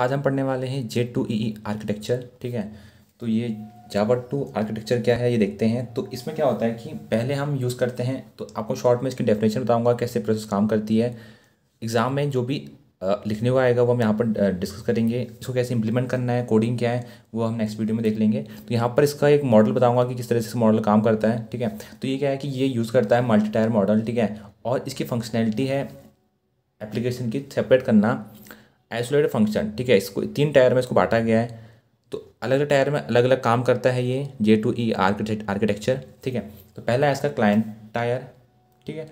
आज हम पढ़ने वाले हैं जे टू ई आर्किटेक्चर ठीक है तो ये जावर टू आर्किटेक्चर क्या है ये देखते हैं तो इसमें क्या होता है कि पहले हम यूज़ करते हैं तो आपको शॉर्ट में इसकी डेफिनेशन बताऊंगा कैसे प्रोसेस काम करती है एग्ज़ाम में जो भी लिखने को आएगा वो हम यहाँ पर डिस्कस करेंगे इसको कैसे इंप्लीमेंट करना है कोडिंग क्या है वो हम नेक्स्ट वीडियो में देख लेंगे तो यहाँ पर इसका एक मॉडल बताऊंगा कि किस तरह से मॉडल काम करता है ठीक है तो ये क्या है कि ये यूज़ करता है मल्टी टायर मॉडल ठीक है और इसकी फंक्शनैलिटी है एप्लीकेशन की सेपरेट करना आइसोलेटेड फंक्शन ठीक है इसको तीन टायर में इसको बांटा गया है तो अलग अलग टायर में अलग अलग काम करता है ये जे टू ई आर्किटेक्चर ठीक है तो पहला है इसका क्लाइंट टायर ठीक है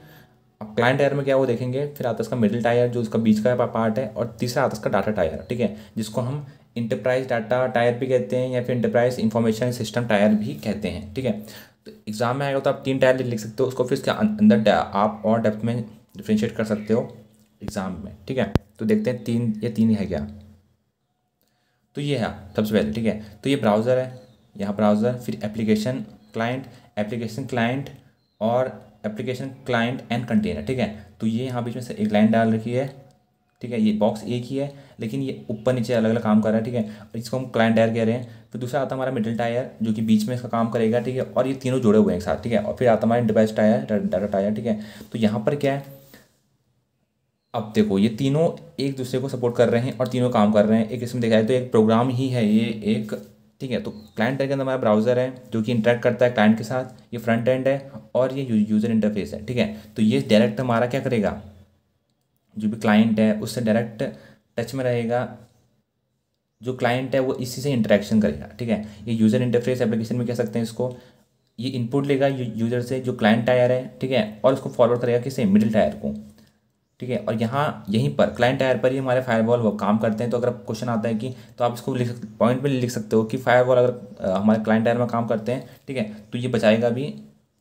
अब क्लाइंट टायर में क्या वो देखेंगे फिर आता है इसका मिडिल टायर जो उसका बीच का पार्ट है और तीसरा आता है इसका डाटा टायर ठीक है जिसको हम इंटरप्राइज डाटा टायर भी कहते हैं या फिर इंटरप्राइज इन्फॉर्मेशन सिस्टम टायर भी कहते हैं ठीक है तो एग्ज़ाम में आएगा तो आप तीन टायर लिख सकते हो उसको फिर इसके अं-, अंदर आप और डेप्थ में डिफ्रेंशिएट कर सकते हो एग्ज़ाम में ठीक है तो देखते हैं तीन ये तीन है क्या तो ये है सबसे पहले ठीक है तो ये ब्राउज़र है यहाँ ब्राउज़र फिर एप्लीकेशन क्लाइंट एप्लीकेशन क्लाइंट और एप्लीकेशन क्लाइंट एंड कंटेनर ठीक है तो ये यहाँ बीच में से एक लाइन डाल रखी है ठीक है ये बॉक्स एक ही है लेकिन ये ऊपर नीचे अलग अलग काम कर रहा है ठीक है और इसको हम क्लाइंट टायर कह रहे हैं फिर तो दूसरा आता हमारा मिडिल टायर जो कि बीच में इसका काम करेगा ठीक है और ये तीनों जुड़े हुए हैं एक साथ ठीक है और फिर आता हमारा डिवाइस टायर डाटा टायर ठीक है तो यहाँ पर क्या है अब देखो ये तीनों एक दूसरे को सपोर्ट कर रहे हैं और तीनों काम कर रहे हैं एक इसमें देखा जाए तो एक प्रोग्राम ही है ये एक ठीक है तो क्लाइंट एंड के अंदर हमारा ब्राउज़र है जो कि इंटरेक्ट करता है क्लाइंट के साथ ये फ्रंट एंड है और ये यूज़र इंटरफेस है ठीक है तो ये डायरेक्ट हमारा क्या करेगा जो भी क्लाइंट है उससे डायरेक्ट टच में रहेगा जो क्लाइंट है वो इसी से इंटरेक्शन करेगा ठीक है ये यूज़र इंटरफेस एप्लीकेशन में कह सकते हैं इसको ये इनपुट लेगा यूज़र से जो क्लाइंट टायर है ठीक है और उसको फॉरवर्ड करेगा किसे मिडिल टायर को ठीक है और यहाँ यहीं पर क्लाइंट टायर पर ही हमारे वॉल वो काम करते हैं तो अगर क्वेश्चन आता है कि तो आप इसको लिख पॉइंट में लिख सकते हो कि वॉल अगर हमारे क्लाइंट टायर में काम करते हैं ठीक है तो ये बचाएगा भी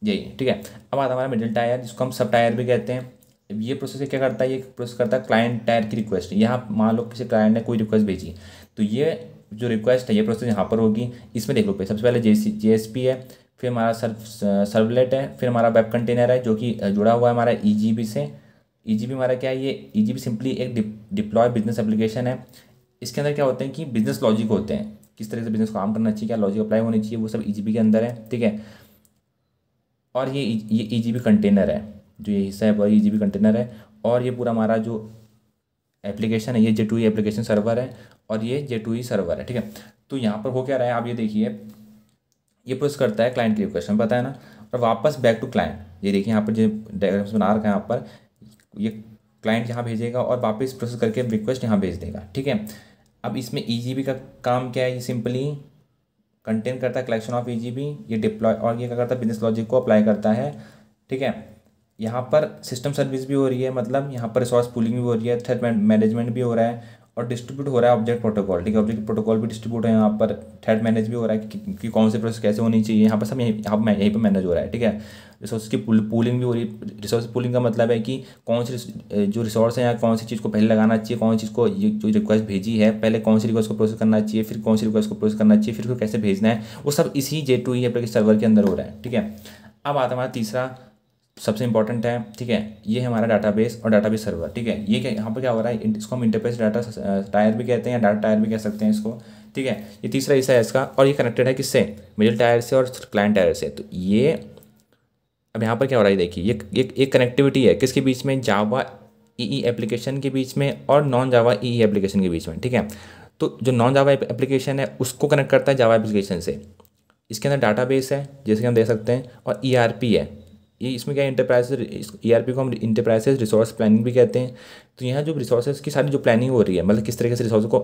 यही ठीक है अब आता हमारा मिडिल टायर जिसको हम सब टायर भी कहते हैं ये प्रोसेस क्या करता है ये प्रोसेस करता है क्लाइंट टायर की रिक्वेस्ट यहाँ मान लो किसी क्लाइंट ने कोई रिक्वेस्ट भेजी तो ये जो रिक्वेस्ट है ये प्रोसेस यहाँ पर होगी इसमें देख लो सबसे पहले जे सी है फिर हमारा सर्व सर्वलेट है फिर हमारा वेब कंटेनर है जो कि जुड़ा हुआ है हमारा ई e से ई e जी हमारा क्या है ये ई जी सिंपली एक डिप्लॉय बिजनेस एप्लीकेशन है इसके अंदर क्या होते हैं कि बिजनेस लॉजिक होते हैं किस तरह से बिजनेस काम करना चाहिए क्या लॉजिक अप्लाई होनी चाहिए वो सब ई e के अंदर है ठीक है और ये e, ये ई कंटेनर है जो ये हिस्सा है वह ई कंटेनर है और ये पूरा हमारा जो एप्लीकेशन है ये जे टू एप्लीकेशन सर्वर है और ये जे टू ई सर्वर है ठीक है तो यहाँ पर हो क्या रहा है आप ये देखिए ये पुश करता है क्लाइंट के रिक्वेस्ट में पता है ना और वापस बैक टू क्लाइंट ये देखिए यहाँ पर जो डायग्राम्स बना रखा है यहाँ पर ये क्लाइंट यहाँ भेजेगा और वापस प्रोसेस करके रिक्वेस्ट यहाँ भेज देगा ठीक है अब इसमें ई e का काम क्या है ये सिंपली कंटेन करता है कलेक्शन ऑफ ई ये डिप्लॉय और ये क्या करता है बिजनेस लॉजिक को अप्लाई करता है ठीक है यहाँ पर सिस्टम सर्विस भी हो रही है मतलब यहाँ पर रिसोर्स पूलिंग भी हो रही है थ्रेड मैनेजमेंट भी हो रहा है और डिस्ट्रीब्यूट हो रहा है ऑब्जेक्ट प्रोटोकॉल ठीक है ऑब्जेक्ट प्रोटोकॉल भी डिस्ट्रीब्यूट है यहाँ पर थ्रेड मैनेज भी हो रहा है कि, कि कौन से प्रोसेस कैसे होनी चाहिए यहाँ पर सब यहीं यहाँ यहीं पर मैनेज हो रहा है ठीक है रिसोर्स की पूलिंग भी हो रही है रिसोर्स पूलिंग का मतलब है कि कौन सी जो रिसोर्स है यहाँ कौन सी चीज़ को पहले लगाना चाहिए कौन सी चीज़ को ये जो रिक्वेस्ट भेजी है पहले कौन सी रिक्वेस्ट को प्रोसेस करना चाहिए फिर कौन सी रिक्वेस्ट को प्रोसेस करना चाहिए फिर उसको कैसे भेजना है वो सब इसी जे टू ई सर्वर के अंदर हो रहा है ठीक है अब आता हमारा तीसरा सबसे इंपॉर्टेंट है ठीक है ये हमारा हमारा डाटाबेस और डाटाबेस सर्वर ठीक है ये क्या यहाँ पर क्या हो रहा है इसको हम इंटरफेस डाटा टायर भी कहते हैं या डाटा टायर भी कह सकते हैं इसको ठीक है ये तीसरा हिस्सा है इसका और ये कनेक्टेड है किससे मिडिल टायर से और क्लाइंट टायर से तो ये अब यहाँ पर क्या हो रहा है देखिए ये एक एक कनेक्टिविटी है किसके बीच में जावा ई एप्लीकेशन के बीच में और नॉन जावा ई एप्लीकेशन के बीच में ठीक है तो जो नॉन जावा एप्लीकेशन है उसको कनेक्ट करता है जावा एप्लीकेशन से इसके अंदर डाटाबेस है जैसे कि हम देख सकते हैं और ई e है ये इसमें क्या इंटरप्राइज ई आर पी को हम इंटरप्राइजेस रिसोर्स प्लानिंग भी कहते हैं तो यहाँ जो रिसोर्सेज की सारी जो प्लानिंग हो रही है मतलब किस तरीके से रिसोर्स को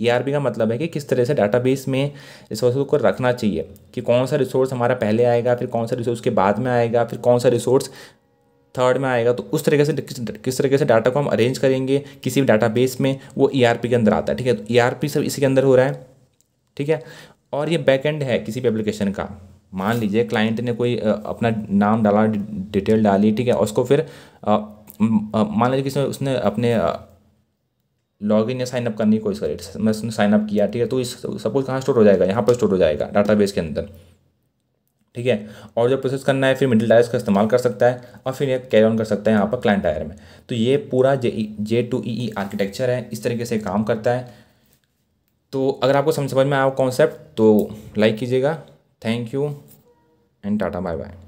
ई आर पी का मतलब है कि किस तरह से डाटा बेस में रिसोर्स को रखना चाहिए कि कौन सा रिसोर्स हमारा पहले आएगा फिर कौन सा रिसोर्स के बाद में आएगा फिर कौन सा रिसोर्स थर्ड में आएगा तो उस तरीके से किस तरीके से डाटा को हम अरेंज करेंगे किसी भी डाटा बेस में वो ई e के अंदर आता है ठीक है तो ई e सब इसी के अंदर हो रहा है ठीक है और ये बैकएंड है किसी भी एप्लीकेशन का मान लीजिए क्लाइंट ने कोई अपना नाम डाला डिटेल डाली ठीक है उसको फिर मान लीजिए किसी उसने अपने लॉग इन या साइनअप करने की कोशिश करी मैं उसने साइनअप किया ठीक है तो इस सपोज कहाँ स्टोर हो जाएगा यहाँ पर स्टोर हो जाएगा डाटाबेस के अंदर ठीक है और जो प्रोसेस करना है फिर मिडिल टायर का इस्तेमाल कर सकता है और फिर ये कैरी ऑन कर सकता है यहाँ पर क्लाइंट डायर में तो ये पूरा जे जे टू ई ई आर्किटेक्चर है इस तरीके से काम करता है तो अगर आपको समझ समझ में आया कॉन्सेप्ट तो लाइक कीजिएगा thank you and tata bye bye